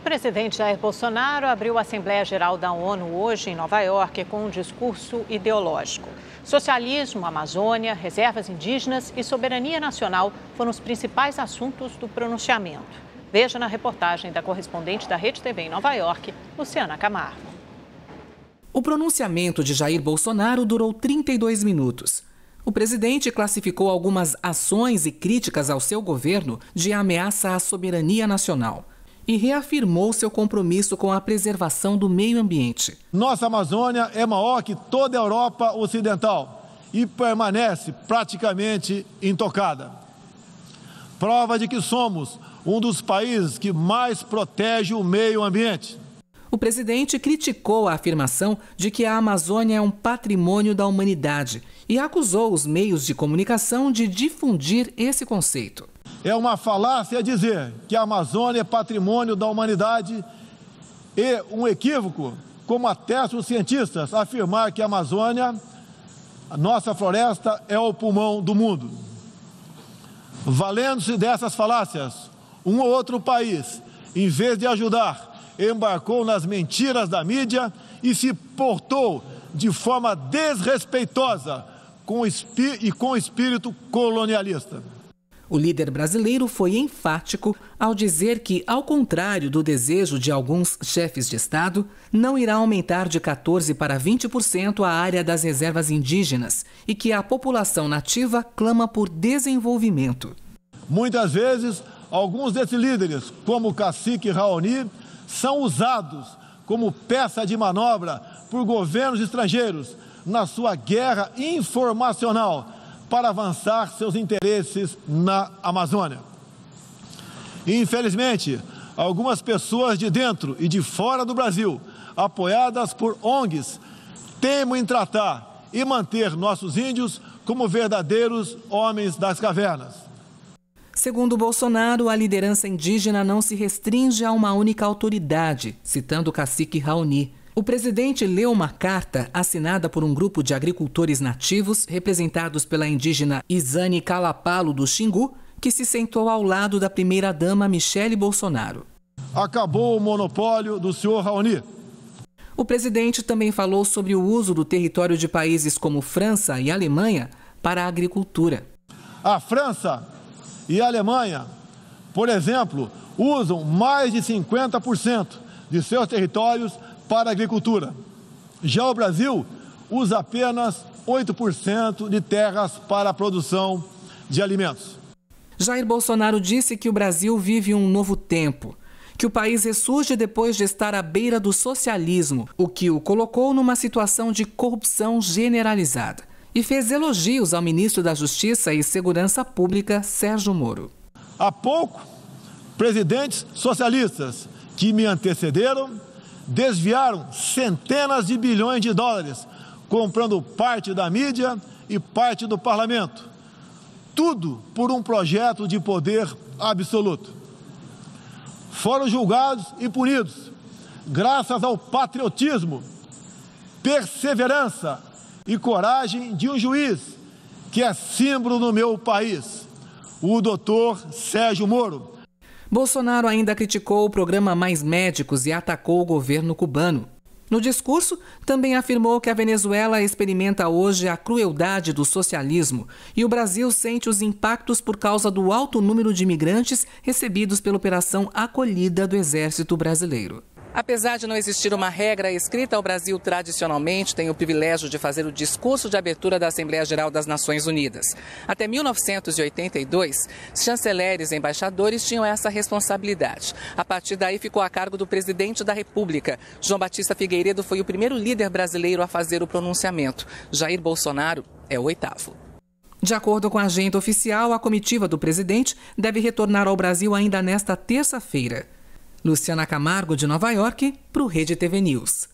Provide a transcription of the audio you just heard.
O presidente Jair Bolsonaro abriu a Assembleia Geral da ONU hoje em Nova York com um discurso ideológico. Socialismo, Amazônia, reservas indígenas e soberania nacional foram os principais assuntos do pronunciamento. Veja na reportagem da correspondente da Rede TV em Nova York, Luciana Camargo. O pronunciamento de Jair Bolsonaro durou 32 minutos. O presidente classificou algumas ações e críticas ao seu governo de ameaça à soberania nacional e reafirmou seu compromisso com a preservação do meio ambiente. Nossa Amazônia é maior que toda a Europa Ocidental e permanece praticamente intocada. Prova de que somos um dos países que mais protege o meio ambiente. O presidente criticou a afirmação de que a Amazônia é um patrimônio da humanidade e acusou os meios de comunicação de difundir esse conceito. É uma falácia dizer que a Amazônia é patrimônio da humanidade e um equívoco, como atestam os cientistas, afirmar que a Amazônia, a nossa floresta, é o pulmão do mundo. Valendo-se dessas falácias, um ou outro país, em vez de ajudar, embarcou nas mentiras da mídia e se portou de forma desrespeitosa com e com espírito colonialista. O líder brasileiro foi enfático ao dizer que, ao contrário do desejo de alguns chefes de Estado, não irá aumentar de 14% para 20% a área das reservas indígenas e que a população nativa clama por desenvolvimento. Muitas vezes, alguns desses líderes, como o cacique Raoni, são usados como peça de manobra por governos estrangeiros na sua guerra informacional para avançar seus interesses na Amazônia. Infelizmente, algumas pessoas de dentro e de fora do Brasil, apoiadas por ONGs, temem em tratar e manter nossos índios como verdadeiros homens das cavernas. Segundo Bolsonaro, a liderança indígena não se restringe a uma única autoridade, citando o cacique Raoni. O presidente leu uma carta assinada por um grupo de agricultores nativos, representados pela indígena Isane Calapalo do Xingu, que se sentou ao lado da primeira-dama Michele Bolsonaro. Acabou o monopólio do senhor Raoni. O presidente também falou sobre o uso do território de países como França e Alemanha para a agricultura. A França e a Alemanha, por exemplo, usam mais de 50% de seus territórios para a agricultura. Já o Brasil usa apenas 8% de terras para a produção de alimentos. Jair Bolsonaro disse que o Brasil vive um novo tempo, que o país ressurge depois de estar à beira do socialismo, o que o colocou numa situação de corrupção generalizada. E fez elogios ao ministro da Justiça e Segurança Pública, Sérgio Moro. Há pouco, presidentes socialistas que me antecederam desviaram centenas de bilhões de dólares, comprando parte da mídia e parte do parlamento. Tudo por um projeto de poder absoluto. Foram julgados e punidos, graças ao patriotismo, perseverança e coragem de um juiz que é símbolo no meu país, o doutor Sérgio Moro Bolsonaro ainda criticou o programa Mais Médicos e atacou o governo cubano. No discurso, também afirmou que a Venezuela experimenta hoje a crueldade do socialismo e o Brasil sente os impactos por causa do alto número de imigrantes recebidos pela Operação Acolhida do Exército Brasileiro. Apesar de não existir uma regra escrita, o Brasil tradicionalmente tem o privilégio de fazer o discurso de abertura da Assembleia Geral das Nações Unidas. Até 1982, chanceleres e embaixadores tinham essa responsabilidade. A partir daí ficou a cargo do presidente da República. João Batista Figueiredo foi o primeiro líder brasileiro a fazer o pronunciamento. Jair Bolsonaro é o oitavo. De acordo com a agenda oficial, a comitiva do presidente deve retornar ao Brasil ainda nesta terça-feira. Luciana Camargo, de Nova York, para o Rede TV News.